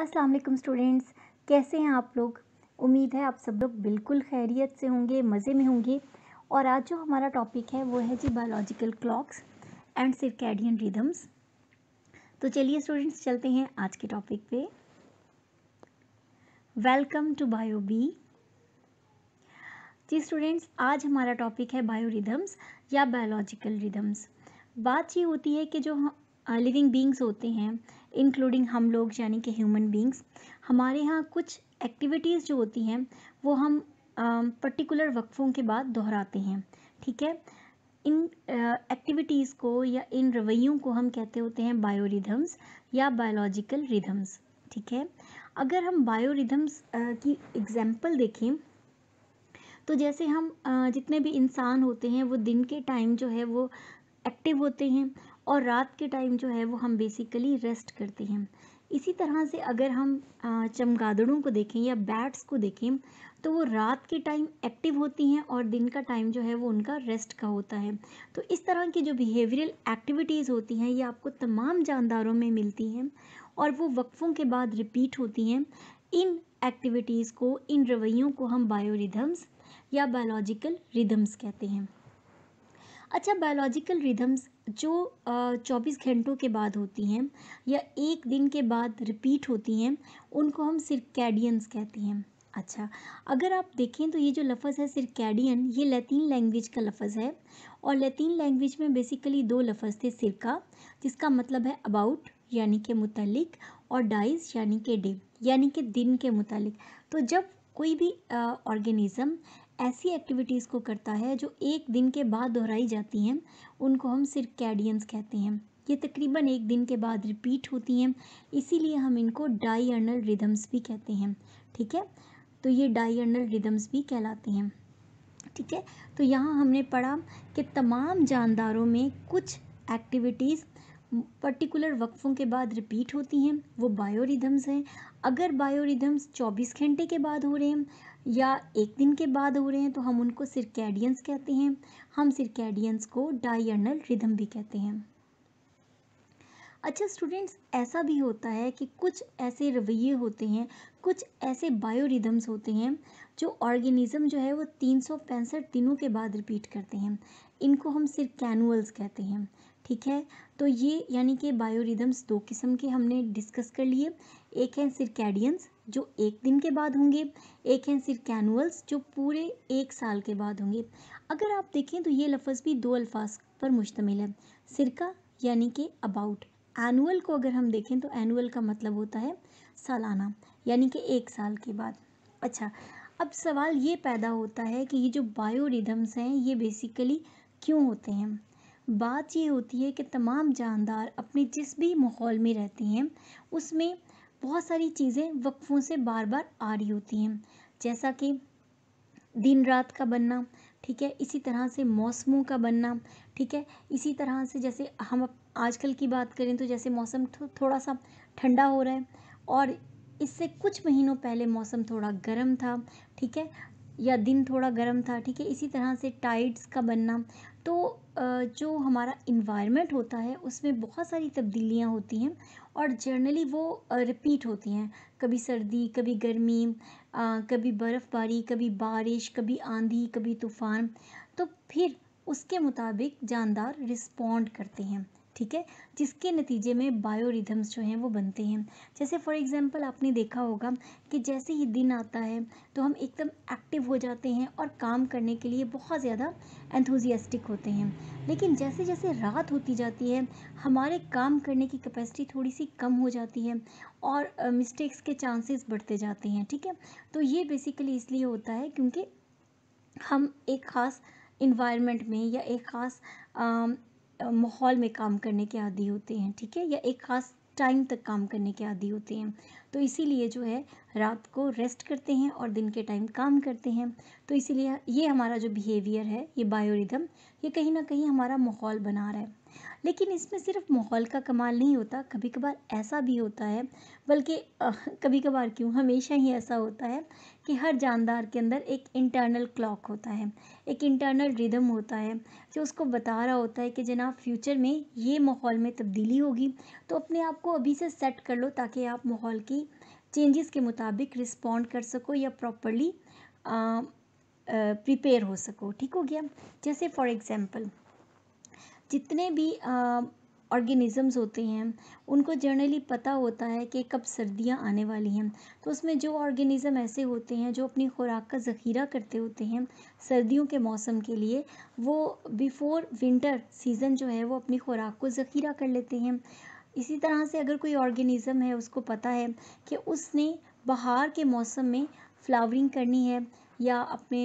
अस्सलाम वालेकुम स्टूडेंट्स कैसे हैं आप लोग उम्मीद है आप सब लोग बिल्कुल खैरियत से होंगे मज़े में होंगे और आज जो हमारा टॉपिक है वो है जी biological clocks and circadian rhythms तो चलिए स्टूडेंट्स चलते हैं आज के टॉपिक पे welcome to bio B G students आज हमारा टॉपिक है बायो रिदम्स या बायोलॉजिकल रिदम्स बात ये होती है कि जो लिविंग बींग्स होते हैं इंक्लूडिंग हम लोग यानी कि ह्यूमन बींग्स हमारे यहाँ कुछ एक्टिविटीज़ जो होती हैं वो हम पर्टिकुलर वक्फ़ों के बाद दोहराते हैं ठीक है इन एक्टिविटीज़ को या इन रवैयों को हम कहते होते हैं बायोरिदम्स या बायोलॉजिकल रिदम्स ठीक है अगर हम बायोरिदम्स की एग्जाम्पल देखें तो जैसे हम जितने भी इंसान होते हैं वो दिन के टाइम जो है वो एक्टिव होते हैं और रात के टाइम जो है वो हम बेसिकली रेस्ट करते हैं इसी तरह से अगर हम चमगादड़ों को देखें या बैट्स को देखें तो वो रात के टाइम एक्टिव होती हैं और दिन का टाइम जो है वो उनका रेस्ट का होता है तो इस तरह की जो बिहेवियरल एक्टिविटीज़ होती हैं ये आपको तमाम जानदारों में मिलती हैं और वो वक्फ़ों के बाद रिपीट होती हैं इन एक्टिविटीज़ को इन रवैयों को हम बायोरिदम्स या बायोलॉजिकल रिदम्स कहते हैं अच्छा बायोलॉजिकल रिदम्स जो चौबीस घंटों के बाद होती हैं या एक दिन के बाद रिपीट होती हैं उनको हम सिरकैडियंस कहते हैं अच्छा अगर आप देखें तो ये जो लफ्ज़ है सिरकैडियन ये लैतीन लैंग्वेज का लफ्ज़ है और लैतीन लैंग्वेज में बेसिकली दो लफ्ज़ थे सिरका जिसका मतलब है अबाउट यानी के मुतलिक और डाइज यानी के डे यानी कि दिन के मुतालिक तो जब कोई भी ऑर्गेनिज़म ऐसी एक्टिविटीज़ को करता है जो एक दिन के बाद दोहराई जाती हैं उनको हम कैडियंस कहते हैं ये तकरीबन एक दिन के बाद रिपीट होती हैं इसीलिए हम इनको डाइअर्नल रिदम्स भी कहते हैं ठीक है तो ये डाइअर्नल रिदम्स भी कहलाते हैं ठीक है तो यहाँ हमने पढ़ा कि तमाम जानदारों में कुछ एक्टिविटीज़ पर्टिकुलर वक्फ़ों के बाद रिपीट होती हैं वो बायोरिदम्स हैं अगर बायोरिदम्स 24 घंटे के बाद हो रहे हैं या एक दिन के बाद हो रहे हैं तो हम उनको सिरकेडियंस कहते हैं हम सिरकेडियंस को डायर्नल रिदम भी कहते हैं अच्छा स्टूडेंट्स ऐसा भी होता है कि कुछ ऐसे रवैये होते हैं कुछ ऐसे बायोरिदम्स होते हैं जो ऑर्गेनिज़म जो है वो तीन दिनों के बाद रिपीट करते हैं इनको हम सिर्फ कैनुअल्स कहते हैं ठीक है तो ये यानी कि बायोरिदम्स दो किस्म के हमने डिस्कस कर लिए एक है सिरकेडियंस जो एक दिन के बाद होंगे एक हैं सिर्फ कैनुअल्स जो पूरे एक साल के बाद होंगे अगर आप देखें तो ये लफ्ज़ भी दो अल्फाज पर मुश्तमिल है सिरका यानी कि अबाउट एनुअल को अगर हम देखें तो एनुअल का मतलब होता है सालाना यानी कि एक साल के बाद अच्छा अब सवाल ये पैदा होता है कि ये जो बायोरिदम्स हैं ये बेसिकली क्यों होते हैं बात ये होती है कि तमाम जानदार अपने जिस भी माहौल में रहते हैं उसमें बहुत सारी चीज़ें वक्फ़ों से बार बार आ रही होती हैं जैसा कि दिन रात का बनना ठीक है इसी तरह से मौसमों का बनना ठीक है इसी तरह से जैसे हम आजकल की बात करें तो जैसे मौसम थो, थोड़ा सा ठंडा हो रहा है और इससे कुछ महीनों पहले मौसम थोड़ा गर्म था ठीक है या दिन थोड़ा गर्म था ठीक है इसी तरह से टाइड्स का बनना तो जो हमारा इन्वायरमेंट होता है उसमें बहुत सारी तब्दीलियाँ होती हैं और जर्नली वो रिपीट होती हैं कभी सर्दी कभी गर्मी कभी बर्फ़बारी कभी बारिश कभी आंधी कभी तूफ़ान तो फिर उसके मुताबिक जानदार रिस्पॉन्ड करते हैं ठीक है जिसके नतीजे में बायोरिथम्स जो हैं वो बनते हैं जैसे फॉर एग्ज़ाम्पल आपने देखा होगा कि जैसे ही दिन आता है तो हम एकदम एक्टिव हो जाते हैं और काम करने के लिए बहुत ज़्यादा एंथुजियास्टिक होते हैं लेकिन जैसे जैसे रात होती जाती है हमारे काम करने की कैपेसिटी थोड़ी सी कम हो जाती है और मिस्टेक्स uh, के चांसेस बढ़ते जाते हैं ठीक है तो ये बेसिकली इसलिए होता है क्योंकि हम एक ख़ास इन्वायरमेंट में या एक ख़ास माहौल में काम करने के आदि होते हैं ठीक है या एक ख़ास टाइम तक काम करने के आदि होते हैं तो इसीलिए जो है रात को रेस्ट करते हैं और दिन के टाइम काम करते हैं तो इसीलिए ये हमारा जो बिहेवियर है ये बायोरिदम ये कहीं ना कहीं हमारा माहौल बना रहा है लेकिन इसमें सिर्फ माहौल का कमाल नहीं होता कभी कभार ऐसा भी होता है बल्कि कभी कभार क्यों हमेशा ही ऐसा होता है कि हर जानदार के अंदर एक इंटरनल क्लॉक होता है एक इंटरनल रिदम होता है जो उसको बता रहा होता है कि जनाब फ्यूचर में ये माहौल में तब्दीली होगी तो अपने आप को अभी से सेट कर लो ताकि आप माहौल की चेंजेस के मुताबिक रिस्पॉन्ड कर सको या प्रॉपरली प्रिपेयर हो सको ठीक हो गया जैसे फॉर एग्ज़ाम्पल जितने भी ऑर्गेनिज़म्स होते हैं उनको जनरली पता होता है कि कब सर्दियाँ आने वाली हैं तो उसमें जो ऑर्गेनिज़म ऐसे होते हैं जो अपनी खुराक का ज़ख़ीरा करते होते हैं सर्दियों के मौसम के लिए वो बिफ़ोर विंटर सीज़न जो है वो अपनी खुराक को ज़ख़ीरा कर लेते हैं इसी तरह से अगर कोई ऑर्गेनिज़म है उसको पता है कि उसने बहार के मौसम में फ्लावरिंग करनी है या अपने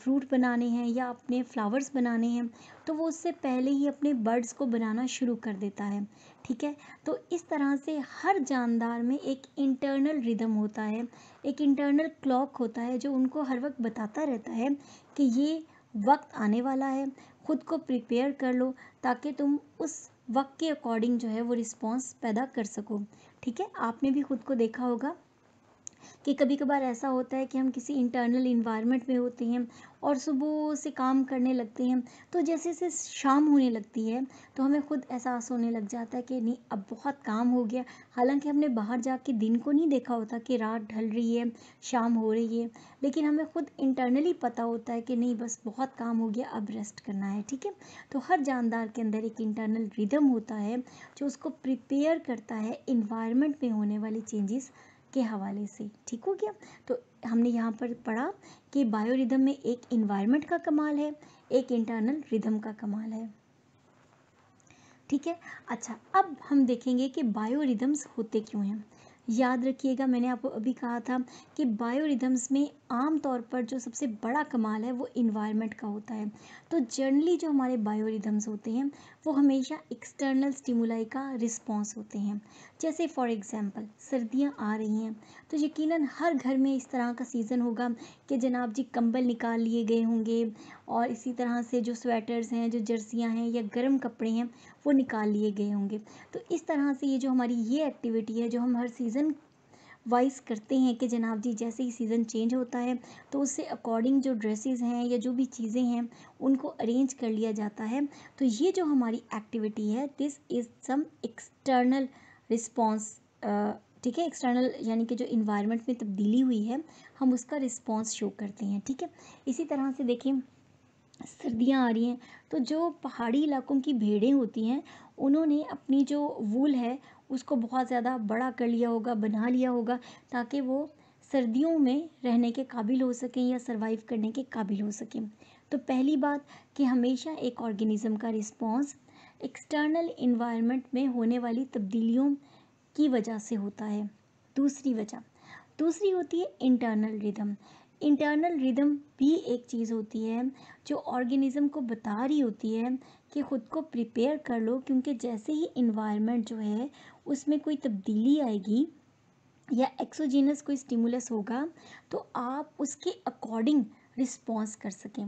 फ्रूट बनाने हैं या अपने फ्लावर्स बनाने हैं तो वो उससे पहले ही अपने बर्ड्स को बनाना शुरू कर देता है ठीक है तो इस तरह से हर जानदार में एक इंटरनल रिदम होता है एक इंटरनल क्लॉक होता है जो उनको हर वक्त बताता रहता है कि ये वक्त आने वाला है ख़ुद को प्रिपेयर कर लो ताकि तुम उस वक्त के अकॉर्डिंग जो है वो रिस्पॉन्स पैदा कर सको ठीक है आपने भी खुद को देखा होगा कि कभी कभार ऐसा होता है कि हम किसी इंटरनल इन्वायरमेंट में होते हैं और सुबह से काम करने लगते हैं तो जैसे जैसे शाम होने लगती है तो हमें खुद एहसास होने लग जाता है कि नहीं अब बहुत काम हो गया हालांकि हमने बाहर जाके दिन को नहीं देखा होता कि रात ढल रही है शाम हो रही है लेकिन हमें खुद इंटरनली पता होता है कि नहीं बस बहुत काम हो गया अब रेस्ट करना है ठीक है तो हर जानदार के अंदर एक इंटरनल रिदम होता है जो उसको प्रिपेयर करता है इन्वायरमेंट में होने वाली चेंजेस के हवाले से ठीक हो गया तो हमने यहाँ पर पढ़ा कि बायो रिदम में एक इन्वायरमेंट का कमाल है एक इंटरनल रिदम का कमाल है ठीक है अच्छा अब हम देखेंगे कि बायो रिदम्स होते क्यों हैं याद रखिएगा मैंने आपको अभी कहा था कि बायो रिदम्स में आम तौर पर जो सबसे बड़ा कमाल है वो इन्वायरमेंट का होता है तो जनरली जो हमारे बायोरिदम्स होते हैं वो हमेशा एक्सटर्नल स्टिमुलाई का रिस्पॉन्स होते हैं जैसे फॉर एग्जांपल सर्दियाँ आ रही हैं तो यकीनन हर घर में इस तरह का सीज़न होगा कि जनाब जी कंबल निकाल लिए गए होंगे और इसी तरह से जो स्वेटर्स हैं जो जर्सियाँ हैं या गर्म कपड़े हैं वो निकाल लिए गए होंगे तो इस तरह से ये जो हमारी ये एक्टिविटी है जो हम हर सीज़न वाइस करते हैं कि जनाब जी जैसे ही सीज़न चेंज होता है तो उससे अकॉर्डिंग जो ड्रेसेस हैं या जो भी चीज़ें हैं उनको अरेंज कर लिया जाता है तो ये जो हमारी एक्टिविटी है this is some external response ठीक है एक्सटर्नल यानी कि जो इन्वायरमेंट में तब्दीली हुई है हम उसका रिस्पॉन्स शो करते हैं ठीक है इसी तरह से देखें सर्दियाँ आ रही हैं तो जो पहाड़ी इलाकों की भेड़ें होती हैं उन्होंने अपनी जो वूल है उसको बहुत ज़्यादा बड़ा कर लिया होगा बना लिया होगा ताकि वो सर्दियों में रहने के काबिल हो सकें या सरवाइव करने के काबिल हो सकें तो पहली बात कि हमेशा एक ऑर्गेनिज़म का रिस्पॉन्स एक्सटर्नल इन्वायरमेंट में होने वाली तब्दीलियों की वजह से होता है दूसरी वजह दूसरी होती है इंटरनल रिदम इंटरनल रिदम भी एक चीज़ होती है जो ऑर्गेनिज़म को बता रही होती है कि ख़ुद को प्रिपेयर कर लो क्योंकि जैसे ही इन्वायरमेंट जो है उसमें कोई तब्दीली आएगी या एक्सोजीनस कोई स्टिमुलस होगा तो आप उसके अकॉर्डिंग रिस्पॉन्स कर सकें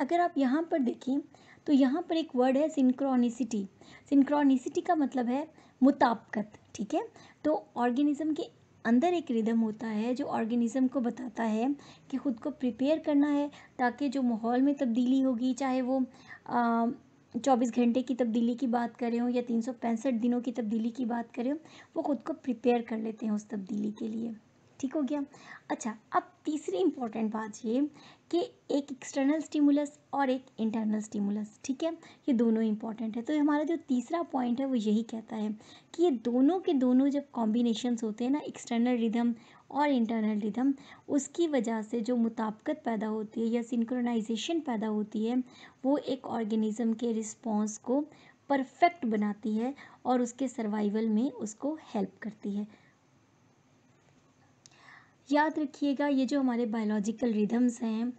अगर आप यहाँ पर देखें तो यहाँ पर एक वर्ड है सिंक्रोनिसिटी सिंक्रोनिसिटी का मतलब है मुताबकत ठीक है तो ऑर्गेनिज्म के अंदर एक रिदम होता है जो ऑर्गेनिज़म को बताता है कि ख़ुद को प्रिपेयर करना है ताकि जो माहौल में तब्दीली होगी चाहे वो चौबीस घंटे की तब्दीली की बात करें हो या तीन सौ पैंसठ दिनों की तब्दीली की बात करें वो ख़ुद को प्रिपेयर कर लेते हैं उस तब्दीली के लिए ठीक हो गया अच्छा अब तीसरी इम्पॉर्टेंट बात ये कि एक एक्सटर्नल स्टिमुलस और एक इंटरनल स्टिमुलस ठीक है ये दोनों इंपॉर्टेंट है तो हमारा जो तीसरा पॉइंट है वो यही कहता है कि ये दोनों के दोनों जब कॉम्बिनेशंस होते हैं ना एक्सटर्नल रिदम और इंटरनल रिदम उसकी वजह से जो मुताबकत पैदा होती है या सिंक्रोनाइजेशन पैदा होती है वो एक ऑर्गेनिज़म के रिस्पॉन्स को परफेक्ट बनाती है और उसके सर्वाइवल में उसको हेल्प करती है याद रखिएगा ये जो हमारे बायोलॉजिकल रिदम्स हैं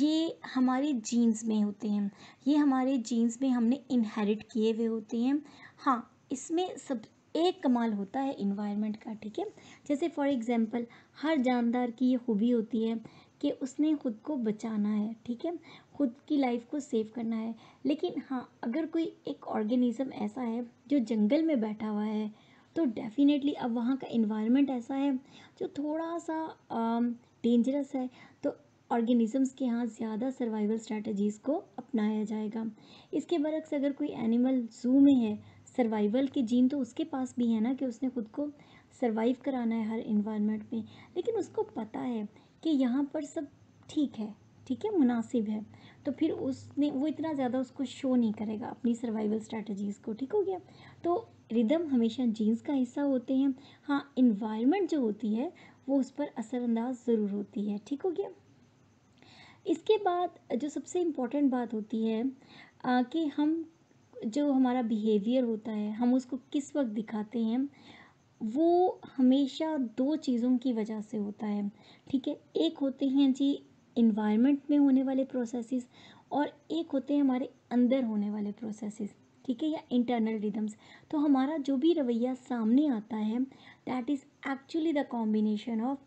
ये हमारे जीन्स में होते हैं ये हमारे जीन्स में हमने इनहेरिट किए हुए होते हैं हाँ इसमें सब एक कमाल होता है इन्वायरमेंट का ठीक है जैसे फॉर एग्ज़ाम्पल हर जानदार की ये खूबी होती है कि उसने ख़ुद को बचाना है ठीक है ख़ुद की लाइफ को सेव करना है लेकिन हाँ अगर कोई एक ऑर्गेनिज़म ऐसा है जो जंगल में बैठा हुआ है तो डेफ़िनेटली अब वहाँ का इन्वायरमेंट ऐसा है जो थोड़ा सा डेंजरस है तो ऑर्गेनिजम्स के यहाँ ज़्यादा सर्वाइवल स्ट्रैटेजीज़ को अपनाया जाएगा इसके बरक्स अगर कोई एनिमल जू में है सर्वाइवल के जीन तो उसके पास भी है ना कि उसने खुद को सर्वाइव कराना है हर इन्वायरमेंट में लेकिन उसको पता है कि यहाँ पर सब ठीक है ठीक है मुनासिब है तो फिर उसने वो इतना ज़्यादा उसको शो नहीं करेगा अपनी सर्वाइवल स्ट्रैटेजीज़ को ठीक हो गया तो रिदम हमेशा जीन्स का हिस्सा होते हैं हाँ इन्वायरमेंट जो होती है वो उस पर असरअंदाज ज़रूर होती है ठीक हो गया इसके बाद जो सबसे इम्पोर्टेंट बात होती है आ, कि हम जो हमारा बिहेवियर होता है हम उसको किस वक्त दिखाते हैं वो हमेशा दो चीज़ों की वजह से होता है ठीक है एक होते हैं जी इन्वायरमेंट में होने वाले प्रोसेसेस और एक होते हैं हमारे अंदर होने वाले प्रोसेसेस ठीक है या इंटरनल रिदम्स तो हमारा जो भी रवैया सामने आता है that is actually the combination of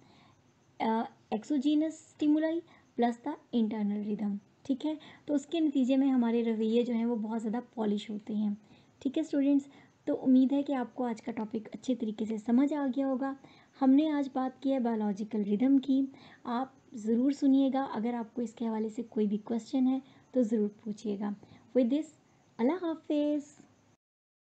exogenous stimuli plus the internal rhythm ठीक है तो उसके नतीजे में हमारे रवैये जो हैं वो बहुत ज़्यादा पॉलिश होते हैं ठीक है स्टूडेंट्स तो उम्मीद है कि आपको आज का टॉपिक अच्छे तरीके से समझ आ गया होगा हमने आज बात की है बायोलॉजिकल रिदम की आप ज़रूर सुनिएगा अगर आपको इसके हवाले से कोई भी क्वेश्चन है तो ज़रूर पूछिएगा विद दिस अल्लाह हाफिज़